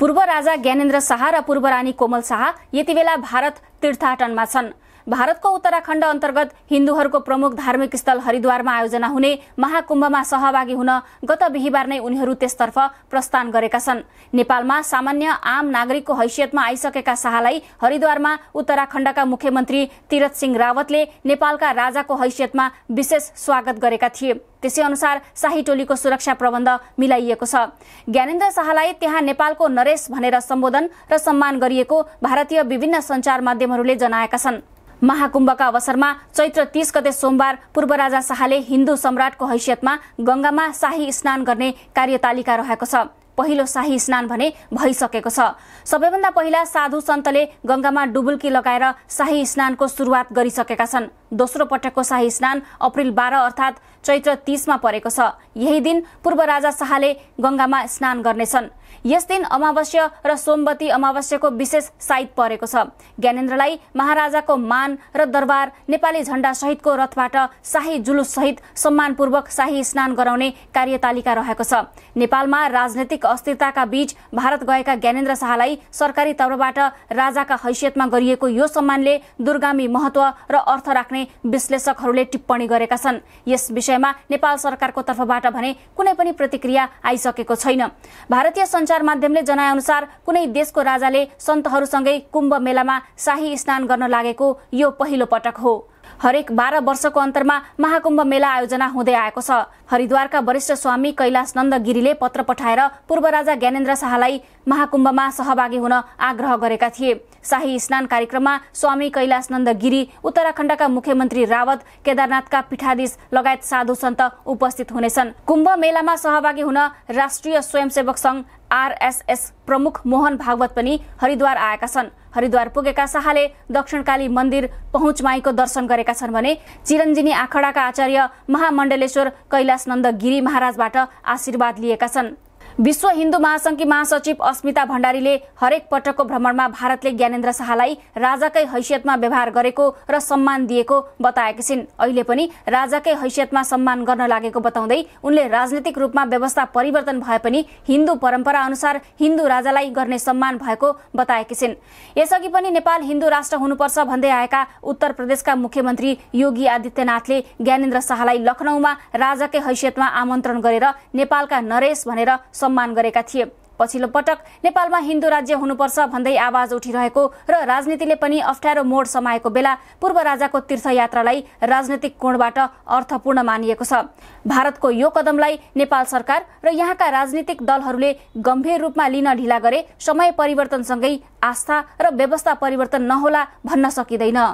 पूर्व राजा ज्ञानेन्द्र शाह र पूर्व रानी कोमल शाह यति बेला भारत तीर्थाटनमा छन् भारतको उत्तराखण्ड अन्तर्गत हिन्दूहरूको प्रमुख धार्मिक स्थल हरिद्वारमा आयोजना हुने महाकुम्भमा सहभागी हुन गत बिहिबार नै उनीहरू त्यसतर्फ प्रस्थान गरेका छन् नेपालमा सामान्य आम नागरिकको हैसियतमा आइसकेका शाहलाई हरिद्वारमा उत्तराखण्डका मुख्यमन्त्री तीरथ सिंह रावतले नेपालका राजाको हैसियतमा विशेष स्वागत गरेका थिए त्यसै अनुसार शाही टोलीको सुरक्षा प्रबन्ध मिलाइएको छ ज्ञानेन्द्र शाहलाई त्यहाँ नेपालको नरेश भनेर सम्बोधन र सम्मान गरिएको भारतीय विभिन्न सञ्चार माध्यमहरूले जनाएका छन् महाकुम्भका अवसरमा चैत्र तीस गते सोमबार पूर्व राजा शाहले हिन्दू सम्राटको हैसियतमा गंगामा शाही स्नान गर्ने कार्यतालिका रहेको छ पहिलो शाही स्नान भने भइसकेको छ सबैभन्दा पहिला साधु सन्तले गंगामा डुबुल्की लगाएर शाही स्नानको सुरुवात गरिसकेका छन् दोस्रो पटकको शाही स्नान अप्रेल बाह्र अर्थात् चैत्र तीसमा परेको छ यही दिन पूर्व राजा शाहले गंगामा स्नान गर्नेछन् यस दिन अमावस्या र सोमवती अमावस्याको विशेष साइत परेको छ ज्ञानेन्द्रलाई महाराजाको मान र दरबार नेपाली झण्डा सहितको रथबाट शाही जुलुस सहित सम्मानपूर्वक शाही स्नान गराउने कार्यतालिका रहेको छ नेपालमा राजनैतिक अस्थिरताका बीच भारत गएका ज्ञानेन्द्र शाहलाई सरकारी तर्फबाट राजाका हैसियतमा गरिएको यो सम्मानले दुर्गामी महत्व र अर्थ राख्ने विश्लेषकहरूले टिप्पणी गरेका छन् यस विषयमा नेपाल सरकारको तर्फबाट भने कुनै पनि प्रतिक्रिया आइसकेको छैन भारतीय संचार माध्यमले जनाए अनुसार कुनै देशको राजाले सन्तहरूसँगै कुम्भ मेलामा शाही स्नान गर्न लागेको यो पहिलो पटक हो हरेक बाह्र वर्षको अन्तरमा महाकुम्भ मेला आयोजना हुँदै आएको छ हरिद्वारका वरिष्ठ स्वामी कैलाश नन्द गिरीले पत्र पठाएर पूर्व राजा ज्ञानेन्द्र शाहलाई महाकुम्भमा सहभागी हुन आग्रह गरेका थिए शाही स्नान कार्यक्रममा स्वामी कैलाश नन्द गिरी उत्तराखण्डका मुख्यमन्त्री रावत केदारनाथका पीठाधीश लगायत साधु सन्त उपस्थित हुनेछन् कुम्भ मेलामा सहभागी हुन राष्ट्रिय स्वयंसेवक संघ आरएसएस प्रमुख मोहन भागवत पनि हरिद्वार आएका छन् हरिद्वार पुगेका शाहले दक्षिणकाली मन्दिर पहुँचमाईको दर्शन गरेका छन् भने चिरञ्जिनी आखडाका आचार्य महामण्डलेश्वर कैलाशनन्द गिरी महाराजबाट आशीर्वाद लिएका छन् विश्व हिन्दू महासंघकी महासचिव अस्मिता भण्डारीले हरेक पटकको भ्रमणमा भारतले ज्ञानेन्द्र शाहलाई राजाकै हैसियतमा व्यवहार गरेको र सम्मान दिएको बताएकी छिन् अहिले पनि राजाकै हैसियतमा सम्मान गर्न लागेको बताउँदै उनले राजनैतिक रूपमा व्यवस्था परिवर्तन भए पनि हिन्दू परम्परा अनुसार हिन्दू राजालाई गर्ने सम्मान भएको बताएकी छिन् यसअघि पनि नेपाल हिन्दू राष्ट्र हुनुपर्छ भन्दै आएका उत्तर प्रदेशका मुख्यमन्त्री योगी आदित्यनाथले ज्ञानेन्द्र शाहलाई लखनऊमा राजाकै हैसियतमा आमन्त्रण गरेर नेपालका नरेश भनेर सम्मान गरेका थिए पछिल्लो पटक नेपालमा हिन्दू राज्य हुनुपर्छ भन्दै आवाज उठिरहेको र राजनीतिले पनि अप्ठ्यारो मोड समाएको बेला पूर्व राजाको तीर्थयात्रालाई राजनैतिक कोणबाट अर्थपूर्ण मानिएको छ भारतको यो कदमलाई नेपाल सरकार र यहाँका राजनीतिक दलहरूले गम्भीर रूपमा लिन ढिला गरे समय परिवर्तनसँगै आस्था र व्यवस्था परिवर्तन नहोला भन्न सकिँदैन